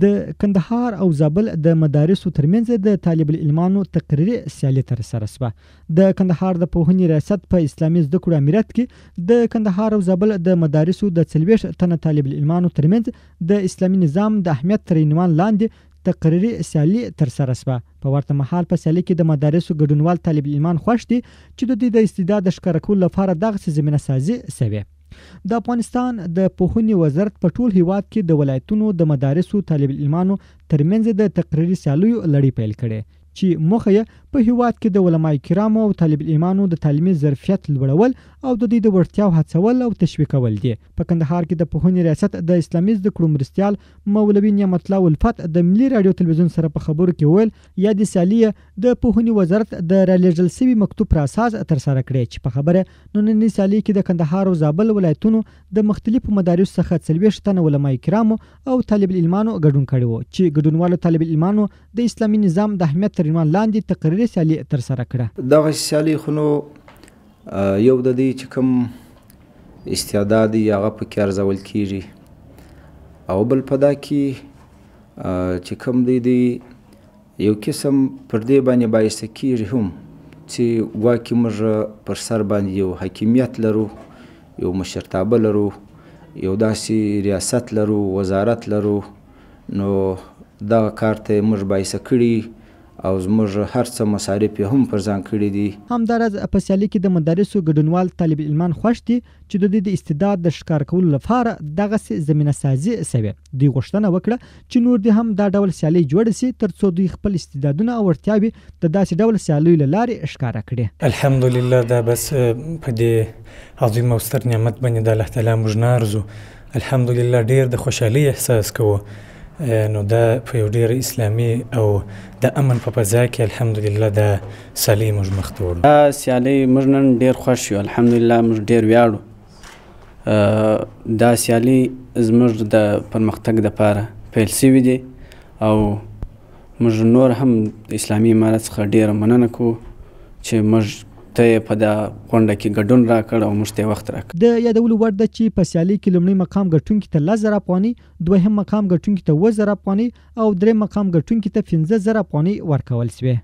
د کندهار او زابل د مدارسو ترمنځ د طالب العلمانو تقریری سیالي تر سره سوه د کندهار د پوهنې ریاست په اسلامي زده کړو امارت کې د کندهار او زابل د مدارسو د 40 تنه طالب العلمانو ترمنځ د اسلامي نظام د اهمیت تر عنوان لاندې تقریری سیالي تر سره سوه په ورته مهال په سیالي کې د مدارسو ګډونوال طالب العلمان خوښ دي چې د دې د استعداد ښکاره کولو لپاره دغه زمينه سازي سوي د افغانستان د پوهنې وزارت په ټول هیواد کې د ولایتونو د مدارسو طالب العلمانو ترمنځ د تقرری سیالیو لړۍ پیل کړې چې مخه یې په هیواد کې د علماي کرامو او طالب الایمانو د تعلیمي ظرفیت لوړول او د دې د وړتیاو هڅول او تشویقول دي په کندهار کې د پوهنې ریاست د اسلامي زده کړو مرستیال مولوي نعمت الله الفت د ملي رادیو تلویزیون سره په خبرو کې ویل یا د سالیه د پوهنې وزارت د رالیږل شوي مکتوب پر اساس تر سره کړی چې په خبره نننې سالې کې د کندهار او زابل ولایتونو د مختلفو مدارس څخه څلوېښت تنه علماي کرامو او طالب الایمانو ګډون کړی وو چې ګډونوالو طالب الایمانو د اسلامي نظام د اهمیت تر عنوان لاندې تقریري سیالي تر سره کړه دغه سیالي خونو یو د دې چې کوم استعداد یې هغه پکې ارزول کیږي او بل پدا کې چې کوم دی دی یو قسم پر دې باندې بایسته کیږي هم چې واکه موږ پر سر باندې یو حاکمیت لرو یو مشرتابه لرو یو داسې ریاست لرو وزارت لرو نو دا کار ته موږ بایسه کړي او زموږ هر څه مصارف هم پر ځان کړی دي همدارز په سیالي کې د مدارسو ګډونوال طالب علمان خوښ دي چې د دې د استعداد د ښکار کولو لپاره دغه زمينه سازي سوي دوی غوښتنه وکړه چې نور دي هم دا ډول سیالي جوړ شي ترڅو دوی خپل استعدادونه او ورتیاوي د داسې ډول سیالیو لارې ښکارا کړي الحمدلله دا بس په دې عظیم او ستر نعمت باندې د الله تعالی موږ نارزو الحمدلله ډیر د خوشحالي احساس کوو نو دا په یو ډیر اسلامي او د امن په فضا کې الحمدلله دا سیالي موږ مخ ته وړو دا سیالي موږ نن ډیر خوښ یو الحمدلله موږ ډیر ویاړو دا سیالي زموږ د پرمختګ لپاره پیل سوي دي او موږ نور هم اسلامي امارات څخه ډیره مننه کوو چې موږ ته په دا غونډه کې ګډون راکړ او موږ ته وخت راکړ د یادولو وړ ده چې په سیالي کې لومړی مقام ګټونکو ته 10000 افغاني دوهم مقام ګټونکو ته 2000 افغاني او دریم مقام ګټونکو ته 15000 افغاني ورکول شوی